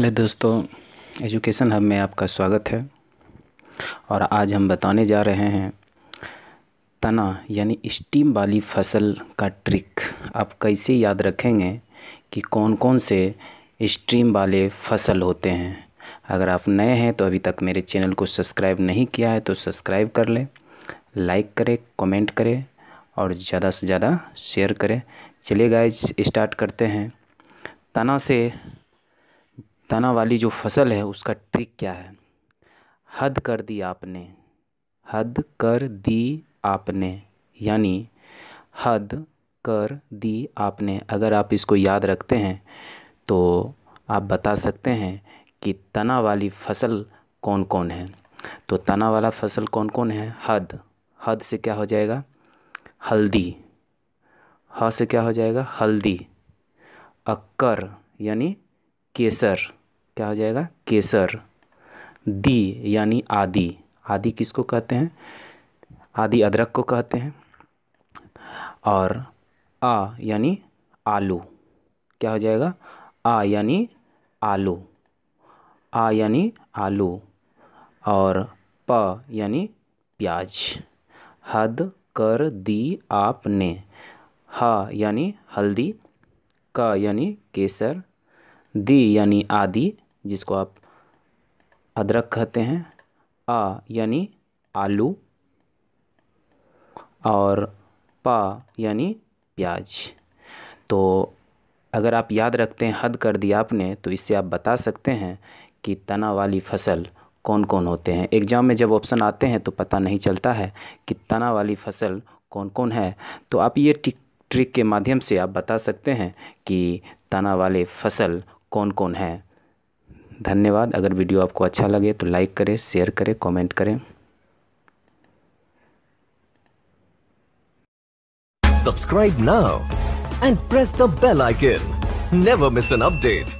hello दोस्तों education hub में आपका स्वागत है और आज हम बताने जा रहे हैं तना यानी स्टीम वाली फसल का ट्रिक आप कैसे याद रखेंगे कि कौन कौन से स्ट्रीम वाले फसल होते हैं अगर आप नए हैं तो अभी तक मेरे चैनल को सब्सक्राइब नहीं किया है तो सब्सक्राइब कर लें लाइक करें कमेंट करें और ज़्यादा से ज़्यादा शेयर करें चलिए गाइज स्टार्ट करते हैं तना से तना वाली जो फसल है उसका ट्रिक क्या है हद कर दी आपने हद कर दी आपने यानी हद कर दी आपने अगर आप इसको याद रखते हैं तो आप बता सकते हैं कि तना वाली फसल कौन कौन है तो तना वाला फसल कौन कौन है हद हद से क्या हो जाएगा हल्दी ह से क्या हो जाएगा हल्दी अक्कर यानी केसर क्या हो जाएगा केसर दी यानी आदि आदि किसको कहते हैं आदि अदरक को कहते हैं और आ यानी आलू क्या हो जाएगा आ यानी आलू आ यानी आलू और प यानी प्याज हद कर दी आपने ह यानी हल्दी क यानी केसर दी यानी आदि जिसको आप अदरक कहते हैं आ यानी आलू और पा यानी प्याज तो अगर आप याद रखते हैं हद कर दिया आपने तो इससे आप बता सकते हैं कि तना वाली फसल कौन कौन होते हैं एग्ज़ाम में जब ऑप्शन आते हैं तो पता नहीं चलता है कि तना वाली फसल कौन कौन है तो आप ये ट्रिक के माध्यम से आप बता सकते हैं कि तना वाले फसल कौन कौन हैं धन्यवाद अगर वीडियो आपको अच्छा लगे तो लाइक करें शेयर करें कमेंट करें subscribe now and press the bell icon never miss an update